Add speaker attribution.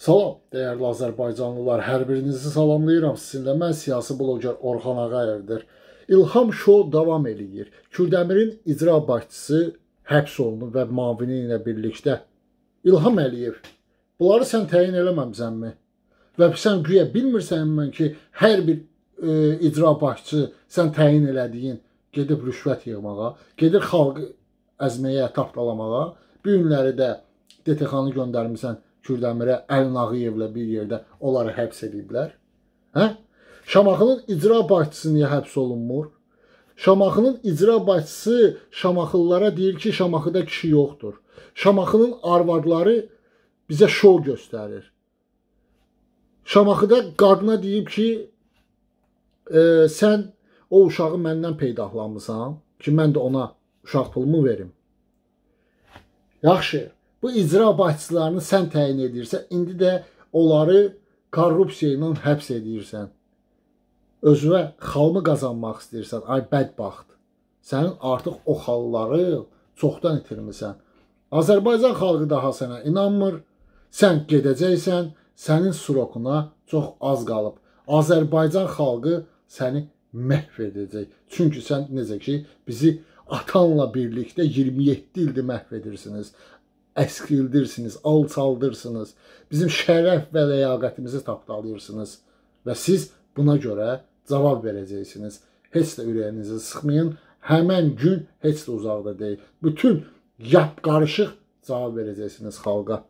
Speaker 1: Salam, dəyərli azərbaycanlılar, hər birinizi salamlayıram. Sizinlə mən siyasi bloqer Orxan Ağayevdir. İlham Şou davam eləyir. Kürdəmirin icra başçısı həbs olunub və mavini ilə birlikdə. İlham Əliyev, bunları sən təyin eləməmsənmi? Və sən güya bilmirsənmi ki, hər bir e, icra başçısı sən təyin elədiyin gedib rüşvət yığmağa, gedir xalqı əzməyə, tapdalamağa, bu günləri də DTX-nı göndərmisən Kürdəmirə Əli Nağıyevlə bir yerdə onları həbs ediblər. Hə? Şamaxının icra başçısı niyə həbs olunmur? Şamaxının icra başçısı Şamaxıllara deyir ki, Şamaxıda kişi yoxdur. Şamaxının arvadları bizə şov göstərir. Şamaxıda qadına deyib ki, e, sən o uşağı məndən peydahlamısan ki, mən də ona uşaq pulumu verim. Yaxşı, Bu icra başçılarını sən təyin edirsən, indi də onları korrupsiya ilə həbs edirsən. Özünə xalmı qazanmaq istəyirsən, ay bədbəxt. Sən artıq o xalları çoxdan itirmisən. Azərbaycan xalqı daha sənə inanmır. Sən gedəcəksən, sənin surokuna çox az qalıb. Azərbaycan xalqı səni məhv edəcək. Çünki sən necə ki, bizi atanla birlikdə 27 ildir məhv edirsiniz əskildirsiniz, alçaldırsınız. Bizim şərəf və ləyaqətimizi tapdalayırsınız və siz buna görə cavab verəcəksiniz. Heç də ürəyinizi sıxmayın. Həmən gün heç də uzaqda deyil. Bütün yap qarışıq cavab verəcəksiniz xalqa.